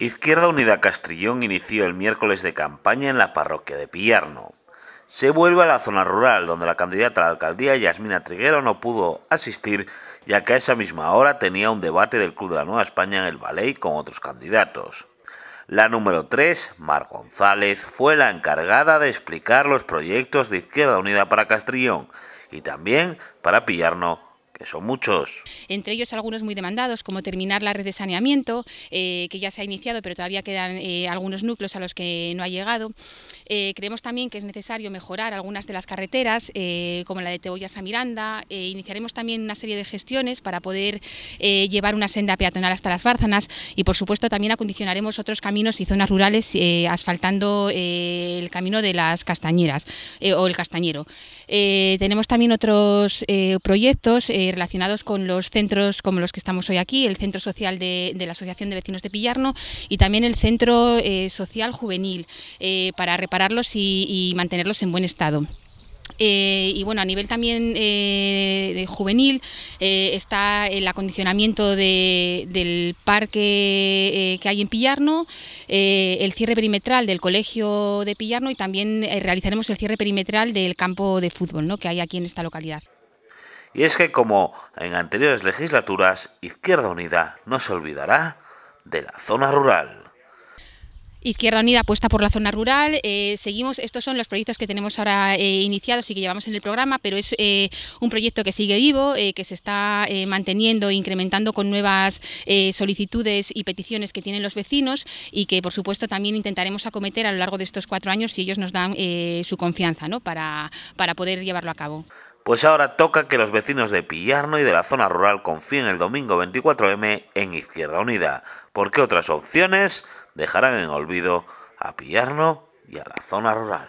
Izquierda Unida Castrillón inició el miércoles de campaña en la parroquia de Pillarno. Se vuelve a la zona rural, donde la candidata a la alcaldía, Yasmina Triguero, no pudo asistir, ya que a esa misma hora tenía un debate del Club de la Nueva España en el Ballet con otros candidatos. La número 3, Mar González, fue la encargada de explicar los proyectos de Izquierda Unida para Castrillón y también para Pillarno son muchos. Entre ellos algunos muy demandados, como terminar la red de saneamiento, eh, que ya se ha iniciado, pero todavía quedan eh, algunos núcleos a los que no ha llegado. Eh, creemos también que es necesario mejorar algunas de las carreteras, como la de Teollas a Miranda. iniciaremos también una serie de gestiones para poder llevar una senda peatonal hasta las Bárzanas y, por supuesto, también acondicionaremos otros caminos y zonas rurales asfaltando el camino de las Castañeras o el Castañero. tenemos también otros proyectos relacionados con los centros como los que estamos hoy aquí, el Centro Social de, la Asociación de Vecinos de Pillarno y también el Centro eh, Social Juvenil eh, para repararlos y, mantenerlos en buen estado. Eh, y bueno, a nivel también de juvenil está el acondicionamiento del parque que hay en Pillarno, el cierre perimetral del colegio de Pillarno y también realizaremos el cierre perimetral del campo de fútbol ¿no? que hay aquí en esta localidad. Y es que como en anteriores legislaturas, Izquierda Unida no se olvidará de la zona rural. Izquierda Unida apuesta por la zona rural. Eh, seguimos, estos son los proyectos que tenemos ahora eh, iniciados y que llevamos en el programa, pero es eh, un proyecto que sigue vivo, que se está manteniendo e incrementando con nuevas solicitudes y peticiones que tienen los vecinos y que, por supuesto, también intentaremos acometer a lo largo de estos cuatro años si ellos nos dan su confianza para poder llevarlo a cabo. Pues ahora toca que los vecinos de Pillarno y de la zona rural confíen el domingo 24M en Izquierda Unida, porque otras opciones dejarán en olvido a Pillarno y a la zona rural.